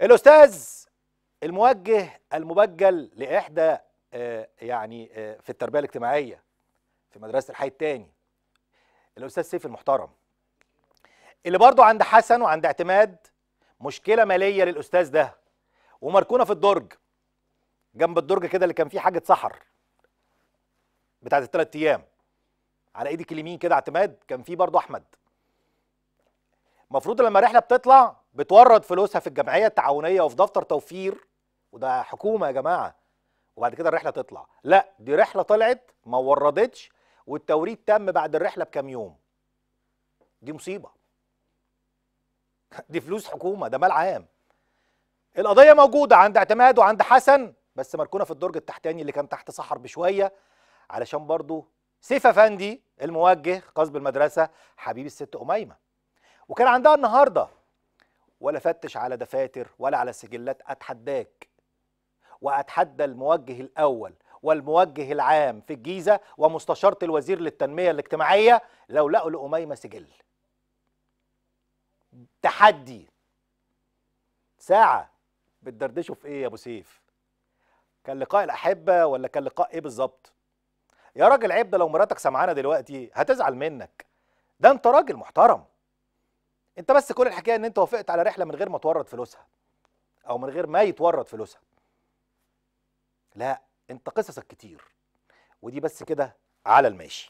الأستاذ الموجه المبجل لإحدى آه، يعني آه، في التربية الاجتماعية في مدرسة الحي الثاني الأستاذ سيف المحترم اللي برضه عند حسن وعند اعتماد مشكلة مالية للأستاذ ده ومركونة في الدرج جنب الدرج كده اللي كان فيه حاجة صحر بتاعت الثلاث أيام على ايدك اليمين كده اعتماد كان فيه برضه أحمد المفروض لما الرحلة بتطلع بتورد فلوسها في الجمعيه التعاونيه وفي دفتر توفير وده حكومه يا جماعه وبعد كده الرحله تطلع لا دي رحله طلعت ما وردتش والتوريد تم بعد الرحله بكام يوم دي مصيبه دي فلوس حكومه ده مال عام القضيه موجوده عند اعتماد وعند حسن بس مركونه في الدرج التحتاني اللي كان تحت صحر بشويه علشان برضه سيف افندي الموجه قصب المدرسه حبيب الست اميمه وكان عندها النهارده ولا فتش على دفاتر ولا على سجلات أتحداك وأتحدى الموجه الأول والموجه العام في الجيزة ومستشارة الوزير للتنمية الاجتماعية لو لقوا لأميمة سجل تحدي ساعة بتدردشوا في ايه يا ابو سيف كان لقاء الاحبه ولا كان لقاء ايه بالظبط يا راجل عيب ده لو مراتك سمعانا دلوقتي هتزعل منك ده انت راجل محترم انت بس كل الحكايه ان انت وافقت على رحله من غير ما تورط فلوسها او من غير ما يتورط فلوسها لا انت قصصك كتير ودي بس كده على الماشي